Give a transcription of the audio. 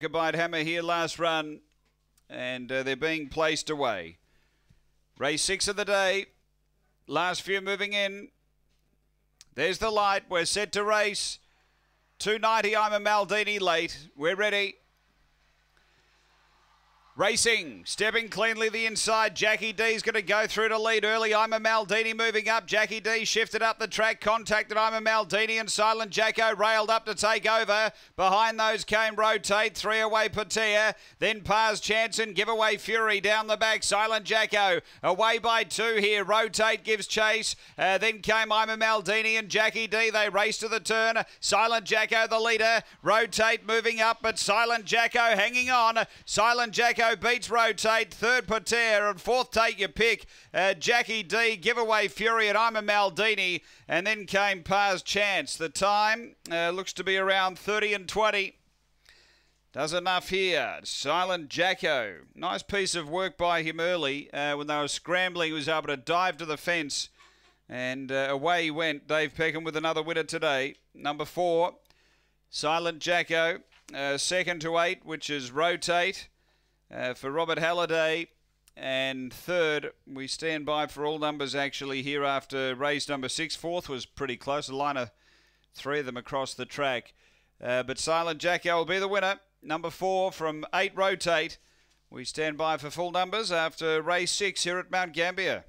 Gigabyte Hammer here, last run, and uh, they're being placed away. Race six of the day, last few moving in. There's the light, we're set to race. 290, I'm a Maldini late. We're ready. Racing, stepping cleanly the inside. Jackie D's going to go through to lead early. I'm a Maldini moving up. Jackie D shifted up the track, contacted I'm a Maldini and Silent Jacko railed up to take over. Behind those came Rotate, three away Patia, then Paz, Chance and give away Fury down the back. Silent Jacko away by two here. Rotate gives chase. Uh, then came I'm a Maldini and Jackie D. They race to the turn. Silent Jacko the leader. Rotate moving up, but Silent Jacko hanging on. Silent Jacko Beats rotate. Third Pater and fourth take your pick. Uh, Jackie D. Giveaway Fury and I'm a Maldini. And then came Pars Chance. The time uh, looks to be around 30 and 20. Does enough here. Silent Jacko. Nice piece of work by him early. Uh, when they were scrambling, he was able to dive to the fence. And uh, away he went. Dave Peckham with another winner today. Number four, Silent Jacko. Uh, second to eight, which is Rotate uh, for Robert Halliday. And third, we stand by for all numbers actually here after race number six. Fourth was pretty close, a line of three of them across the track. Uh, but Silent Jacko will be the winner. Number four from eight rotate. We stand by for full numbers after race six here at Mount Gambier.